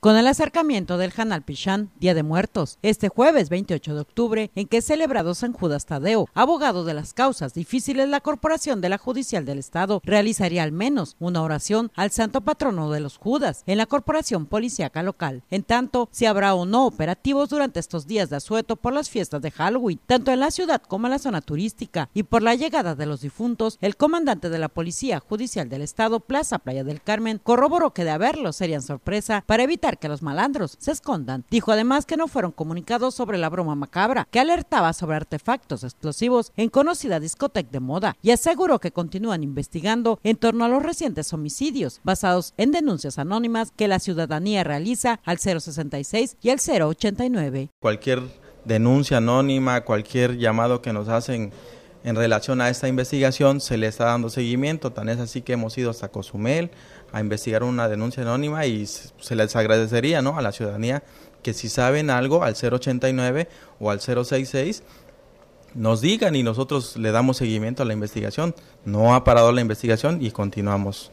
Con el acercamiento del Hanal Pichán, Día de Muertos, este jueves 28 de octubre, en que celebrado San Judas Tadeo, abogado de las causas difíciles, la Corporación de la Judicial del Estado realizaría al menos una oración al santo patrono de los Judas en la Corporación Policiaca Local. En tanto, si habrá o no operativos durante estos días de asueto por las fiestas de Halloween, tanto en la ciudad como en la zona turística, y por la llegada de los difuntos, el comandante de la Policía Judicial del Estado, Plaza Playa del Carmen, corroboró que de haberlo serían sorpresa para evitar que los malandros se escondan. Dijo además que no fueron comunicados sobre la broma macabra, que alertaba sobre artefactos explosivos en conocida discoteca de moda y aseguró que continúan investigando en torno a los recientes homicidios basados en denuncias anónimas que la ciudadanía realiza al 066 y al 089. Cualquier denuncia anónima, cualquier llamado que nos hacen en relación a esta investigación se le está dando seguimiento, tan es así que hemos ido hasta Cozumel a investigar una denuncia anónima y se les agradecería ¿no? a la ciudadanía que si saben algo al 089 o al 066 nos digan y nosotros le damos seguimiento a la investigación. No ha parado la investigación y continuamos.